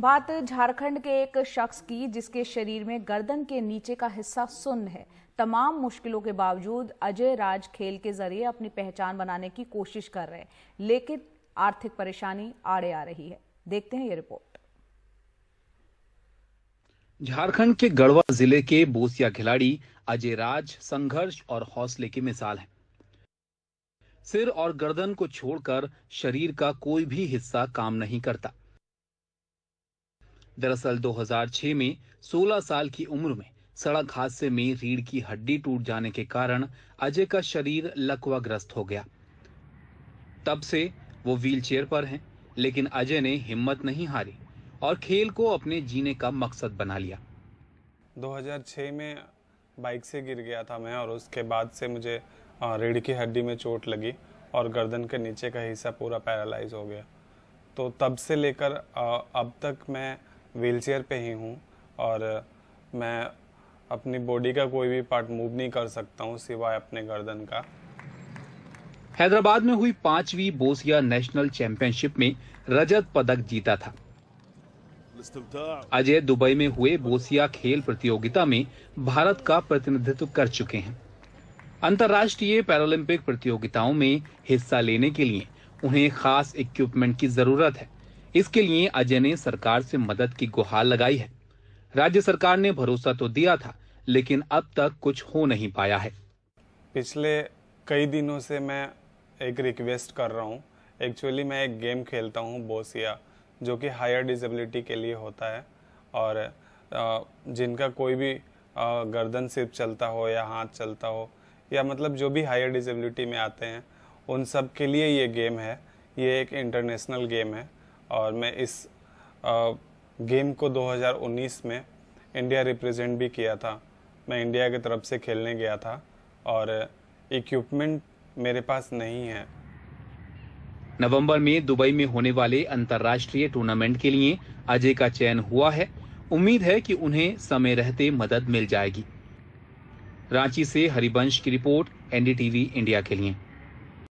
बात झारखंड के एक शख्स की जिसके शरीर में गर्दन के नीचे का हिस्सा सुन्न है तमाम मुश्किलों के बावजूद अजय राज खेल के जरिए अपनी पहचान बनाने की कोशिश कर रहे हैं लेकिन आर्थिक परेशानी आड़े आ रही है देखते हैं ये रिपोर्ट झारखंड के गढ़वा जिले के बोसिया खिलाड़ी अजय राज संघर्ष और हौसले की मिसाल है सिर और गर्दन को छोड़कर शरीर का कोई भी हिस्सा काम नहीं करता दरअसल 2006 में 16 साल की उम्र में सड़क हादसे में रीढ़ की हड्डी टूट जाने के कारण अजय का शरीर लकवाग्रस्त हो गया तब से वो व्हीलचेयर पर हैं लेकिन अजय ने हिम्मत नहीं हारी और खेल को अपने जीने का मकसद बना लिया 2006 में बाइक से गिर गया था मैं और उसके बाद से मुझे रीढ़ की हड्डी में चोट लगी और गर्दन के नीचे का हिस्सा पूरा पैरालाइज हो गया तो तब से लेकर अब तक मैं व्हीलचेयर पे ही हूँ और मैं अपनी बॉडी का कोई भी पार्ट मूव नहीं कर सकता हूँ सिवाय अपने गर्दन का हैदराबाद में हुई पांचवी बोसिया नेशनल चैंपियनशिप में रजत पदक जीता था अजय दुबई में हुए बोसिया खेल प्रतियोगिता में भारत का प्रतिनिधित्व कर चुके हैं अंतर्राष्ट्रीय पैरालंपिक प्रतियोगिताओं में हिस्सा लेने के लिए उन्हें खास इक्विपमेंट की जरूरत है इसके लिए अजय ने सरकार से मदद की गुहार लगाई है राज्य सरकार ने भरोसा तो दिया था लेकिन अब तक कुछ हो नहीं पाया है पिछले कई दिनों से मैं एक रिक्वेस्ट कर रहा हूँ एक्चुअली मैं एक गेम खेलता हूँ बोसिया जो कि हायर डिजेबिलिटी के लिए होता है और जिनका कोई भी गर्दन सिर्फ चलता हो या हाथ चलता हो या मतलब जो भी हायर डिजेबिलिटी में आते हैं उन सब के लिए ये गेम है ये एक इंटरनेशनल गेम है और मैं इस गेम को 2019 में इंडिया रिप्रेजेंट भी किया था मैं इंडिया की तरफ से खेलने गया था और इक्विपमेंट मेरे पास नहीं है नवंबर में दुबई में होने वाले अंतर्राष्ट्रीय टूर्नामेंट के लिए अजय का चयन हुआ है उम्मीद है कि उन्हें समय रहते मदद मिल जाएगी रांची से हरिवंश की रिपोर्ट एनडीटीवी इंडिया के लिए